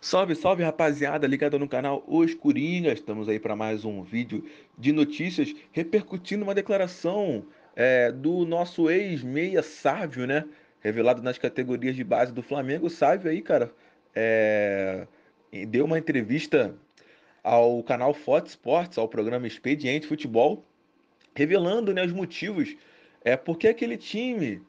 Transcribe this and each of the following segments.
Salve, salve rapaziada ligada no canal Os Estamos aí para mais um vídeo de notícias repercutindo uma declaração é, do nosso ex-meia Sávio, né? Revelado nas categorias de base do Flamengo. Sávio aí, cara, é, deu uma entrevista ao canal Fox Sports, ao programa Expediente Futebol, revelando né, os motivos é, porque aquele time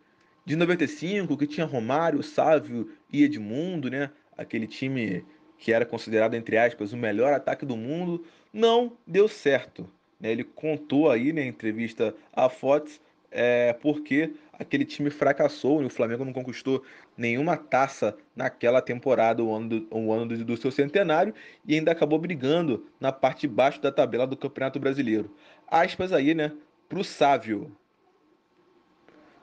de 95, que tinha Romário, Sávio e Edmundo, né, aquele time que era considerado, entre aspas, o melhor ataque do mundo, não deu certo. Né? Ele contou aí na né, entrevista à Fox é, porque aquele time fracassou e né? o Flamengo não conquistou nenhuma taça naquela temporada, o ano, do, o ano do, seu centenário, e ainda acabou brigando na parte de baixo da tabela do Campeonato Brasileiro. Aspas aí, né? Pro Sávio.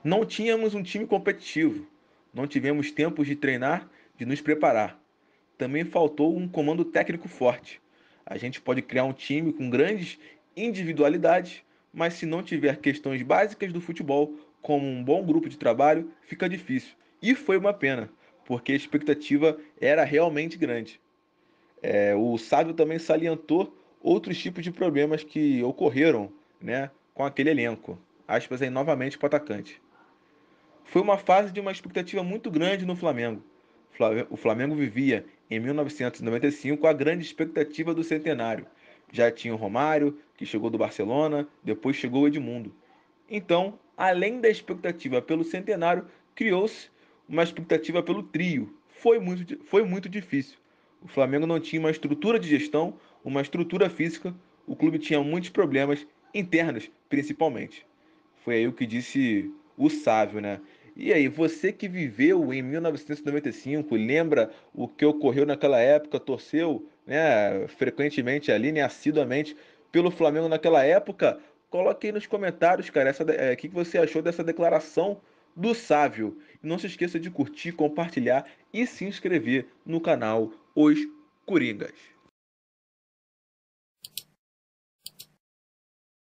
Não tínhamos um time competitivo. Não tivemos tempos de treinar, de nos preparar. Também faltou um comando técnico forte. A gente pode criar um time com grandes individualidades, mas se não tiver questões básicas do futebol, como um bom grupo de trabalho, fica difícil. E foi uma pena, porque a expectativa era realmente grande. É, o sábio também salientou outros tipos de problemas que ocorreram né, com aquele elenco. Aspas aí novamente para o atacante. Foi uma fase de uma expectativa muito grande no Flamengo. O Flamengo vivia, em 1995, a grande expectativa do centenário. Já tinha o Romário, que chegou do Barcelona, depois chegou o Edmundo. Então, além da expectativa pelo centenário, criou-se uma expectativa pelo trio. Foi muito, foi muito difícil. O Flamengo não tinha uma estrutura de gestão, uma estrutura física, o clube tinha muitos problemas internos, principalmente. Foi aí o que disse o sábio, né? E aí, você que viveu em 1995, lembra o que ocorreu naquela época, torceu né, frequentemente ali, né, assiduamente, pelo Flamengo naquela época, Coloque aí nos comentários, cara, essa, é, o que você achou dessa declaração do Sávio. Não se esqueça de curtir, compartilhar e se inscrever no canal Os Coringas.